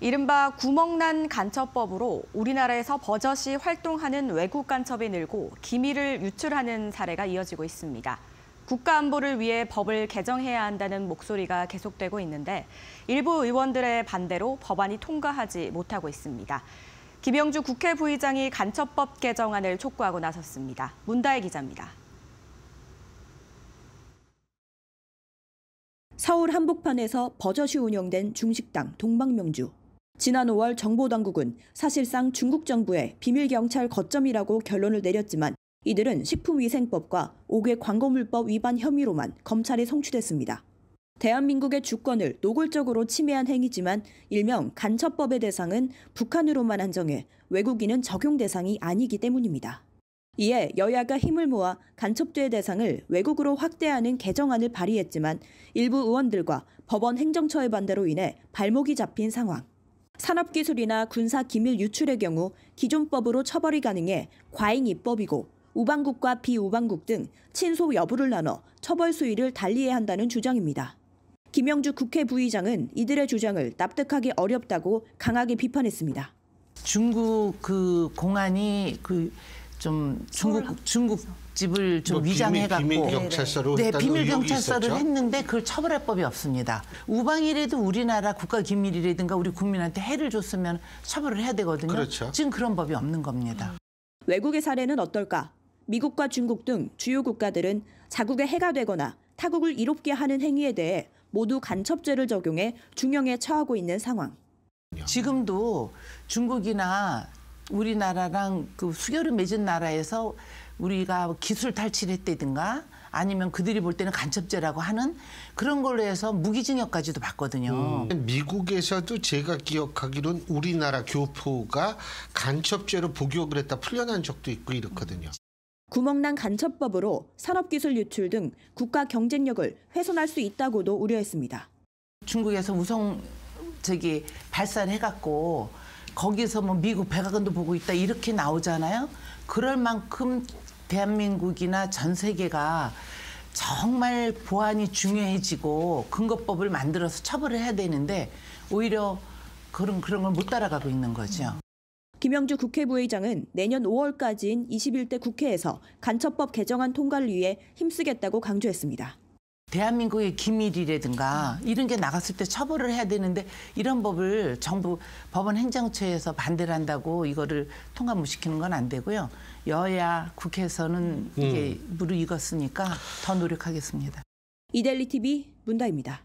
이른바 구멍난 간첩법으로 우리나라에서 버젓이 활동하는 외국 간첩이 늘고 기밀을 유출하는 사례가 이어지고 있습니다. 국가 안보를 위해 법을 개정해야 한다는 목소리가 계속되고 있는데 일부 의원들의 반대로 법안이 통과하지 못하고 있습니다. 김영주 국회 부의장이 간첩법 개정안을 촉구하고 나섰습니다. 문다혜 기자입니다. 서울 한복판에서 버젓이 운영된 중식당 동방명주. 지난 5월 정보당국은 사실상 중국 정부의 비밀경찰 거점이라고 결론을 내렸지만 이들은 식품위생법과 5개 광고물법 위반 혐의로만 검찰에 송치됐습니다. 대한민국의 주권을 노골적으로 침해한 행위지만 일명 간첩법의 대상은 북한으로만 한정해 외국인은 적용 대상이 아니기 때문입니다. 이에 여야가 힘을 모아 간첩죄 대상을 외국으로 확대하는 개정안을 발의했지만 일부 의원들과 법원 행정처의 반대로 인해 발목이 잡힌 상황. 산업기술이나 군사기밀 유출의 경우 기존법으로 처벌이 가능해 과잉 입법이고 우방국과 비우방국 등 친소 여부를 나눠 처벌 수위를 달리해야 한다는 주장입니다. 김영주 국회 부의장은 이들의 주장을 납득하기 어렵다고 강하게 비판했습니다. 중국 그 공안이 그좀 중국 중국 집을 좀뭐 위장해갖고 비밀, 네, 네. 경찰서로 네 비밀 경찰서를 했는데 그걸 처벌할 법이 없습니다. 우방이라도 우리나라 국가 기밀이라든가 우리 국민한테 해를 줬으면 처벌을 해야 되거든요. 그렇죠. 지금 그런 법이 없는 겁니다. 외국의 사례는 어떨까? 미국과 중국 등 주요 국가들은 자국에 해가 되거나 타국을 이롭게 하는 행위에 대해 모두 간첩죄를 적용해 중형에 처하고 있는 상황. 지금도 중국이나 우리나라랑 그 수교를 맺은 나라에서 우리가 기술 탈취했다든가 아니면 그들이 볼 때는 간첩죄라고 하는 그런 걸로 해서 무기징역까지도 받거든요. 음, 미국에서도 제가 기억하기론 우리나라 교포가 간첩죄로 복역을 했다 풀려난 적도 있고 이렇거든요. 구멍난 간첩법으로 산업기술 유출 등 국가 경쟁력을 훼손할 수 있다고도 우려했습니다. 중국에서 우성 저기 발산해갖고 거기서 뭐 미국 백악관도 보고 있다 이렇게 나오잖아요. 그럴 만큼 대한민국이나 전 세계가 정말 보안이 중요해지고 근거법을 만들어서 처벌을 해야 되는데 오히려 그런 그런 걸 못 따라가고 있는 거죠. 김영주 국회부의장은 내년 5월까지인 21대 국회에서 간첩법 개정안 통과를 위해 힘쓰겠다고 강조했습니다. 대한민국의 기밀이라든가 이런 게 나갔을 때 처벌을 해야 되는데 이런 법을 정부 법원 행정처에서 반대를 한다고 이거를 통과 못 시키는 건 안 되고요. 여야 국회에서는 이게 음. 무르익었으니까 더 노력하겠습니다. 이데리 TV 문다입니다.